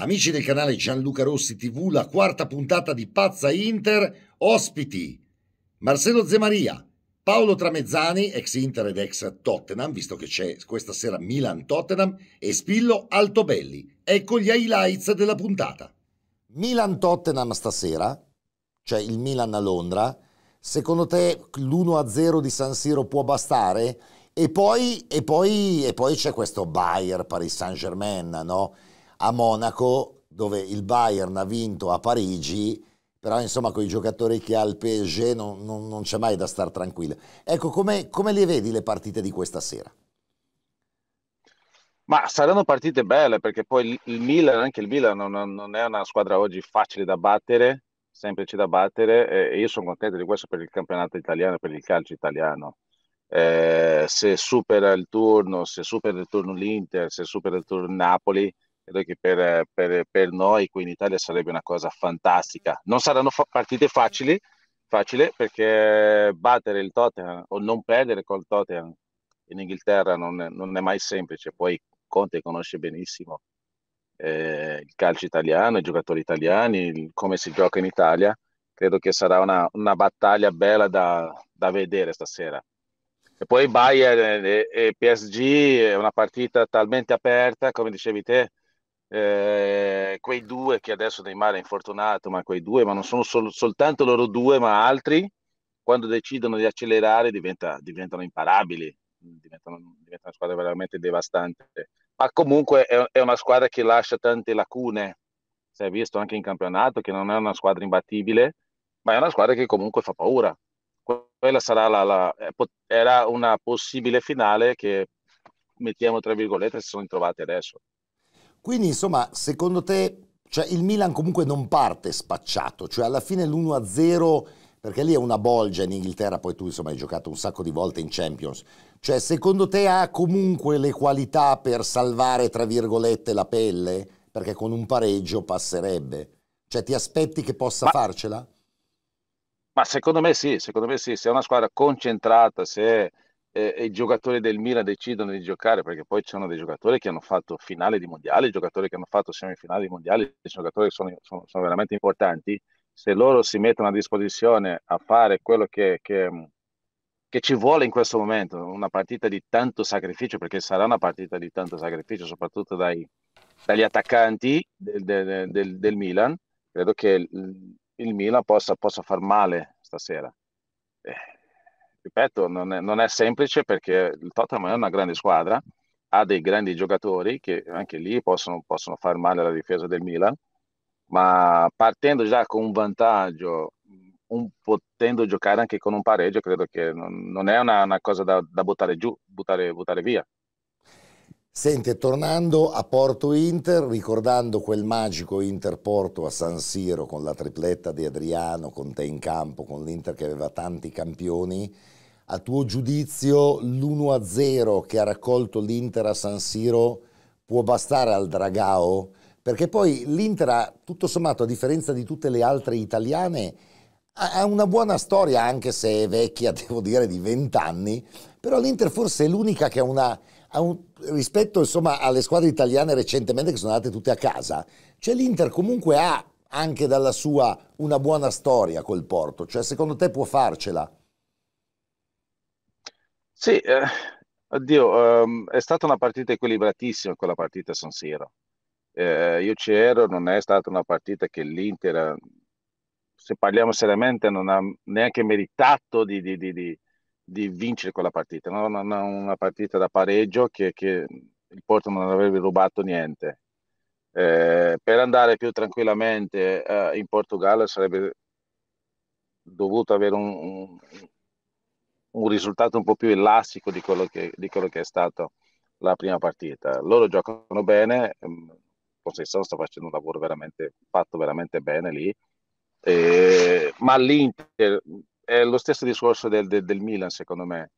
Amici del canale Gianluca Rossi TV, la quarta puntata di Pazza Inter, ospiti Marcello Zemaria, Paolo Tramezzani, ex Inter ed ex Tottenham, visto che c'è questa sera Milan-Tottenham, e Spillo Altobelli. Ecco gli highlights della puntata. Milan-Tottenham stasera, cioè il Milan a Londra, secondo te l'1-0 di San Siro può bastare? E poi, e poi, e poi c'è questo Bayer Paris Saint-Germain, no? a Monaco, dove il Bayern ha vinto a Parigi, però insomma con i giocatori che ha il PSG non, non, non c'è mai da stare tranquillo. Ecco, come, come le vedi le partite di questa sera? Ma saranno partite belle perché poi il Milan, anche il Milan non, non è una squadra oggi facile da battere, semplice da battere e io sono contento di questo per il campionato italiano, per il calcio italiano. Eh, se supera il turno, se supera il turno l'Inter, se supera il turno Napoli, credo che per, per, per, noi qui in Italia sarebbe una cosa fantastica. Non saranno fa- partite facili, facile perché battere il Tottenham o non perdere col Tottenham in Inghilterra non è, non è mai semplice. Poi Conte conosce benissimo eh, il calcio italiano, i giocatori italiani, il, come si gioca in Italia. Credo che sarà una, una battaglia bella da, da, vedere stasera. E poi Bayern e, e PSG è una partita talmente aperta, come dicevi te, eh, quei due che adesso Neymar è infortunato, ma quei due, ma non sono sol- soltanto loro due, ma altri, quando decidono di accelerare diventa, diventano imparabili, diventano, diventa una squadra veramente devastante. Ma comunque è, è una squadra che lascia tante lacune, si è visto anche in campionato che non è una squadra imbattibile, ma è una squadra che comunque fa paura. Quella sarà la, la era una possibile finale che mettiamo tra virgolette si sono trovate adesso. Quindi, insomma, secondo te cioè, il Milan comunque non parte spacciato, cioè alla fine l'1-0, perché lì è una bolgia in Inghilterra, poi tu insomma hai giocato un sacco di volte in Champions, cioè secondo te ha comunque le qualità per salvare, tra virgolette, la pelle? Perché con un pareggio passerebbe. Cioè ti aspetti che possa Ma... farcela? Ma secondo me sì, secondo me sì, se è una squadra concentrata, se È eh, i giocatori del Milan decidono di giocare, perché poi ci sono dei giocatori che hanno fatto finale di mondiale, i giocatori che hanno fatto semifinale di mondiale, giocatori che sono, sono, sono, veramente importanti, se loro si mettono a disposizione a fare quello che, che, che, ci vuole in questo momento, una partita di tanto sacrificio, perché sarà una partita di tanto sacrificio, soprattutto dai, dagli attaccanti del, del, del, del Milan, credo che il, il Milan possa, possa, far male stasera. Eh ripeto, non è, non è, semplice perché il Tottenham è una grande squadra, ha dei grandi giocatori che anche lì possono, possono far male alla difesa del Milan, ma partendo già con un vantaggio, un, potendo giocare anche con un pareggio, credo che non, non è una, una cosa da, da, buttare giù, buttare, buttare via. Senti, tornando a Porto Inter, ricordando quel magico Inter-Porto a San Siro con la tripletta di Adriano, con te in campo, con l'Inter che aveva tanti campioni, a tuo giudizio l'1-0 che ha raccolto l'Inter a San Siro può bastare al Dragao? Perché poi l'Inter tutto sommato, a differenza di tutte le altre italiane, ha una buona storia, anche se è vecchia, devo dire, di 20 anni, però l'Inter forse è l'unica che ha una un, rispetto insomma, alle squadre italiane recentemente che sono andate tutte a casa, cioè l'Inter comunque ha anche dalla sua una buona storia col Porto, cioè secondo te può farcela? Sì, eh, oddio, ehm, è stata una partita equilibratissima quella partita a San Siro. Eh, io c'ero, non è stata una partita che l'Inter, se parliamo seriamente, non ha neanche meritato di, di, di, di di vincere quella partita, no? una, una, partita da pareggio che, che, il Porto non avrebbe rubato niente. Eh, per andare più tranquillamente eh, in Portogallo sarebbe dovuto avere un, un, un, risultato un po' più elastico di quello, che, di quello che è stato la prima partita. Loro giocano bene, Conceição ehm, sta facendo un lavoro veramente fatto veramente bene lì, eh, ma l'Inter è lo stesso discorso del, del, del Milan, secondo me.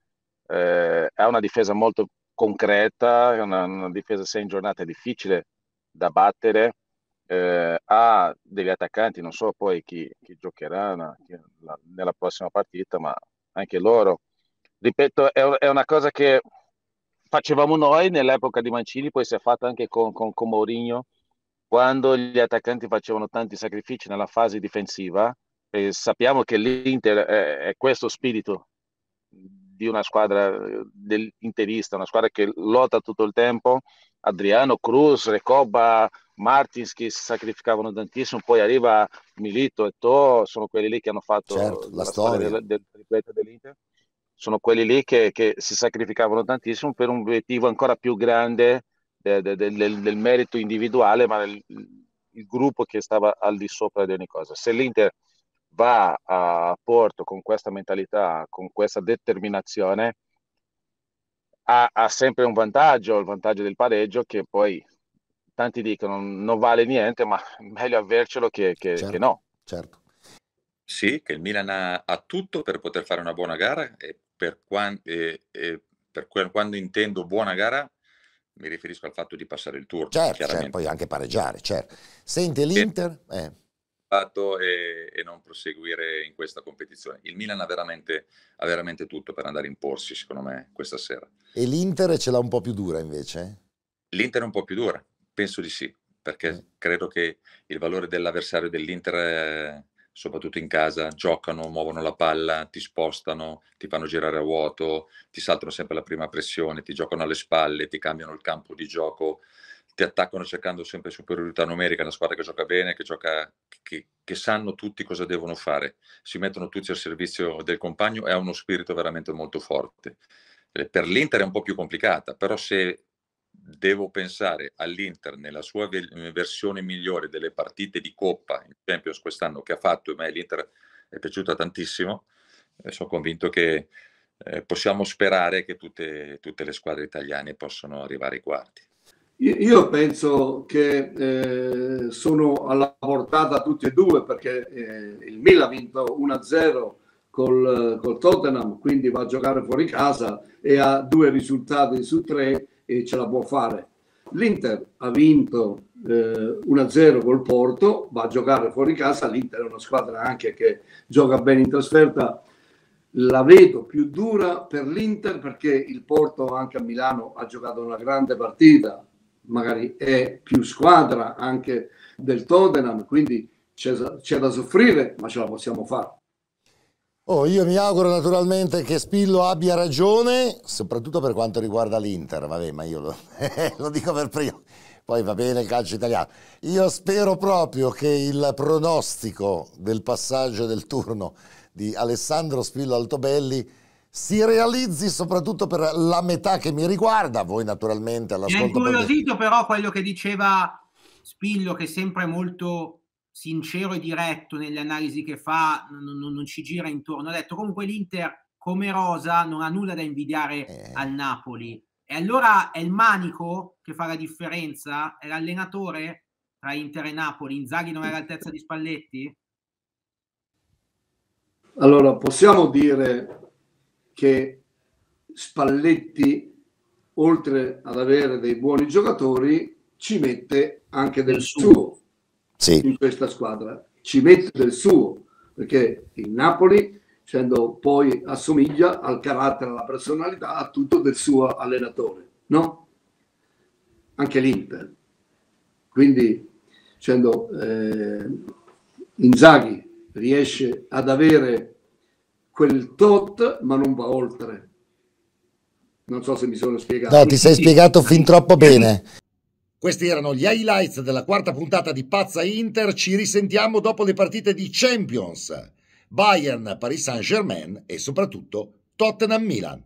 Eh, ha una difesa molto concreta, è una, una, difesa se in giornata difficile da battere, eh, ha degli attaccanti, non so poi chi, chi giocherà una, chi, la, nella prossima partita, ma anche loro. Ripeto, è, è, una cosa che facevamo noi nell'epoca di Mancini, poi si è fatta anche con, con, con Mourinho, quando gli attaccanti facevano tanti sacrifici nella fase difensiva, e sappiamo che l'Inter è, questo spirito di una squadra dell'interista, una squadra che lotta tutto il tempo. Adriano, Cruz, Recoba, Martins che si sacrificavano tantissimo, poi arriva Milito e To, sono quelli lì che hanno fatto certo, la, la, storia, storia del, del, dell'Inter. Sono quelli lì che, che, si sacrificavano tantissimo per un obiettivo ancora più grande del, del merito individuale, ma il, il gruppo che stava al di sopra di ogni cosa. Se l'Inter va a Porto con questa mentalità, con questa determinazione, ha, ha sempre un vantaggio, il vantaggio del pareggio che poi tanti dicono non vale niente, ma meglio avercelo che, che, certo, che no. Certo. Sì, che il Milan ha, ha, tutto per poter fare una buona gara e per, quan, e, e per quel, quando intendo buona gara mi riferisco al fatto di passare il turno. Certo, certo poi anche pareggiare, certo. Senti l'Inter... Eh e, e, non proseguire in questa competizione. Il Milan ha veramente, ha veramente tutto per andare a imporsi, secondo me, questa sera. E l'Inter ce l'ha un po' più dura invece? L'Inter è un po' più dura, penso di sì, perché mm. credo che il valore dell'avversario dell'Inter, eh, soprattutto in casa, giocano, muovono la palla, ti spostano, ti fanno girare a vuoto, ti saltano sempre la prima pressione, ti giocano alle spalle, ti cambiano il campo di gioco ti attaccano cercando sempre superiorità numerica, una squadra che gioca bene, che, gioca, che, che, sanno tutti cosa devono fare, si mettono tutti al servizio del compagno e ha uno spirito veramente molto forte. Per l'Inter è un po' più complicata, però se devo pensare all'Inter nella sua versione migliore delle partite di Coppa in Champions quest'anno che ha fatto, e a me l'Inter è piaciuta tantissimo, eh, sono convinto che eh, possiamo sperare che tutte, tutte le squadre italiane possano arrivare ai quarti. Io penso che eh, sono alla portata tutti e due perché eh, il Milan ha vinto 1-0 col, col, Tottenham, quindi va a giocare fuori casa e ha due risultati su tre e ce la può fare. L'Inter ha vinto eh, 1-0 col Porto, va a giocare fuori casa, l'Inter è una squadra anche che gioca bene in trasferta, la vedo più dura per l'Inter perché il Porto anche a Milano ha giocato una grande partita magari è più squadra anche del Tottenham, quindi c'è, c'è da soffrire, ma ce la possiamo fare. Oh, io mi auguro naturalmente che Spillo abbia ragione, soprattutto per quanto riguarda l'Inter, vabbè, ma io lo, lo, dico per primo, poi va bene il calcio italiano. Io spero proprio che il pronostico del passaggio del turno di Alessandro Spillo Altobelli si realizzi soprattutto per la metà che mi riguarda, voi naturalmente all'ascolto. Mi ha incuriosito per... però quello che diceva Spillo, che è sempre molto sincero e diretto nelle analisi che fa, non, non, non ci gira intorno. Ha detto comunque l'Inter come rosa non ha nulla da invidiare eh. al Napoli. E allora è il manico che fa la differenza? È l'allenatore tra Inter e Napoli? Inzaghi non è all'altezza di Spalletti? Allora, possiamo dire che Spalletti, oltre ad avere dei buoni giocatori, ci mette anche del suo sì. in questa squadra. Ci mette del suo, perché il Napoli, essendo poi assomiglia al carattere, alla personalità, a tutto del suo allenatore, no? Anche l'Inter. Quindi, essendo eh, Inzaghi riesce ad avere quel tot, ma non va oltre. Non so se mi sono spiegato. No, ti sei spiegato fin troppo bene. Questi erano gli highlights della quarta puntata di Pazza Inter. Ci risentiamo dopo le partite di Champions, Bayern, Paris Saint-Germain e soprattutto Tottenham Milan.